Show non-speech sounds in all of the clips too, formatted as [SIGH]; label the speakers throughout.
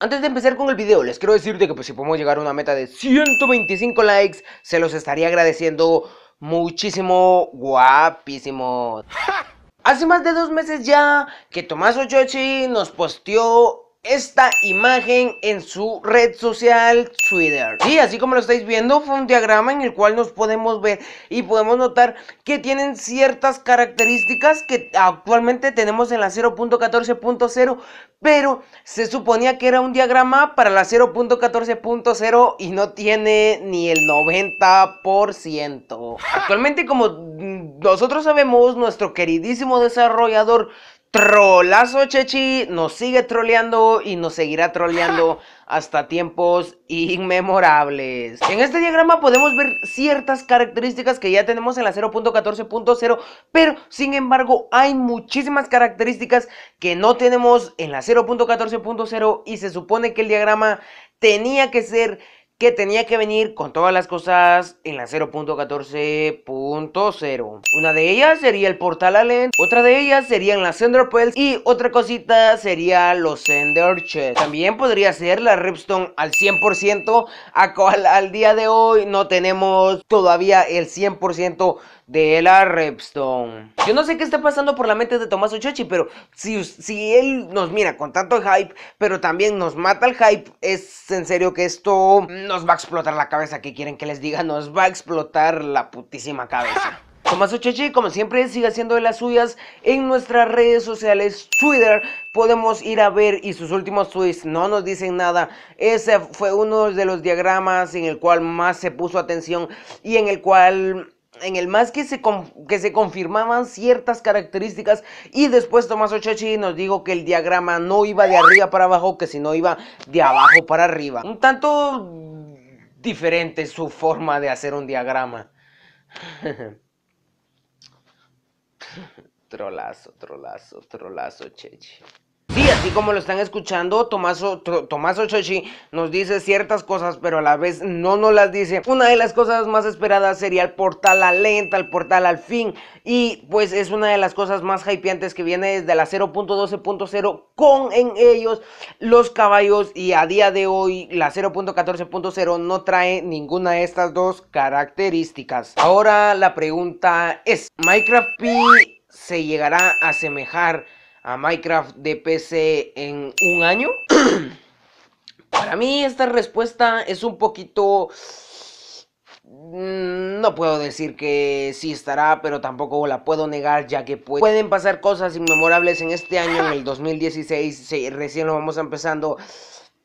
Speaker 1: Antes de empezar con el video, les quiero decirte que pues, si podemos llegar a una meta de 125 likes, se los estaría agradeciendo muchísimo, guapísimo. [LAUGHS] Hace más de dos meses ya que Tomás Ochochi nos posteó esta imagen en su red social Twitter. Y así como lo estáis viendo, fue un diagrama en el cual nos podemos ver y podemos notar que tienen ciertas características que actualmente tenemos en la 0.14.0, pero se suponía que era un diagrama para la 0.14.0 y no tiene ni el 90%. Actualmente, como nosotros sabemos, nuestro queridísimo desarrollador Trolazo Chechi nos sigue troleando y nos seguirá troleando [LAUGHS] hasta tiempos inmemorables. En este diagrama podemos ver ciertas características que ya tenemos en la 0.14.0, pero sin embargo hay muchísimas características que no tenemos en la 0.14.0 y se supone que el diagrama tenía que ser que tenía que venir con todas las cosas en la 0.14.0. Una de ellas sería el Portal Allen, otra de ellas serían las Thunder y otra cosita sería los ender Chest. También podría ser la Ripstone al 100%, a cual al día de hoy no tenemos todavía el 100% de la Repstone. Yo no sé qué está pasando por la mente de Tomás Ochochi, pero si, si él nos mira con tanto hype, pero también nos mata el hype, es en serio que esto nos va a explotar la cabeza. ¿Qué quieren que les diga? Nos va a explotar la putísima cabeza. Tomás Ocheche, como siempre, sigue haciendo de las suyas en nuestras redes sociales. Twitter, podemos ir a ver y sus últimos tweets no nos dicen nada. Ese fue uno de los diagramas en el cual más se puso atención y en el cual en el más que se, que se confirmaban ciertas características y después Tomás Ochechi nos dijo que el diagrama no iba de arriba para abajo, que si no iba de abajo para arriba. Un tanto diferente su forma de hacer un diagrama. [LAUGHS] trolazo, trolazo, trolazo, cheche así como lo están escuchando, Tomaso, Ochochi nos dice ciertas cosas, pero a la vez no nos las dice. Una de las cosas más esperadas sería el portal a lenta, el portal al fin. Y pues es una de las cosas más hypeantes que viene desde la 0.12.0 con en ellos los caballos. Y a día de hoy la 0.14.0 no trae ninguna de estas dos características. Ahora la pregunta es, ¿Minecraft P se llegará a asemejar a Minecraft de PC en un año? [CLEARS THROAT] Para mí esta respuesta es un poquito... Mm, no puedo decir que sí estará, pero tampoco la puedo negar ya que pueden pasar cosas inmemorables en este año, en el 2016, recién lo vamos empezando.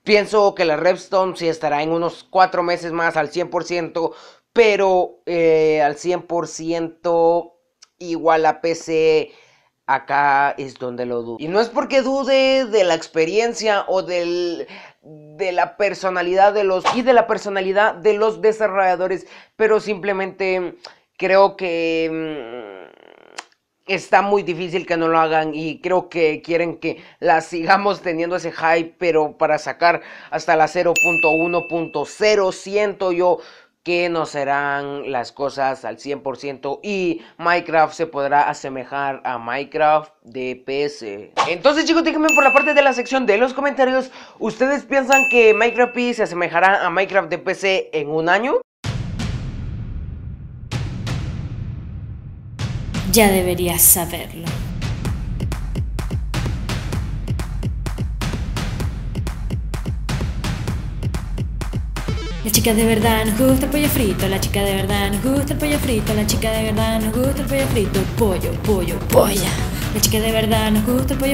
Speaker 1: Pienso que la Redstone sí estará en unos cuatro meses más al 100%, pero eh, al 100% igual a PC acá es donde lo dudo. Y no es porque dude de la experiencia o de la personalidad de los y de la personalidad de los desarrolladores, pero simplemente creo que mm, está muy difícil que no lo hagan y creo que quieren que la sigamos teniendo ese hype, pero para sacar hasta la 0.1.0 siento yo que no serán las cosas al 100% y Minecraft se podrá asemejar a Minecraft de PC. Entonces chicos, díganme por la parte de la sección de los comentarios, ¿ustedes piensan que Minecraft P se asemejará a Minecraft de PC en un año? Ya deberías saberlo. chica de verdad nos gusta el pollo frito, la chica de verdad nos gusta el pollo frito, la chica de verdad nos gusta el pollo frito, pollo, pollo, polla. La chica de verdad nos gusta el pollo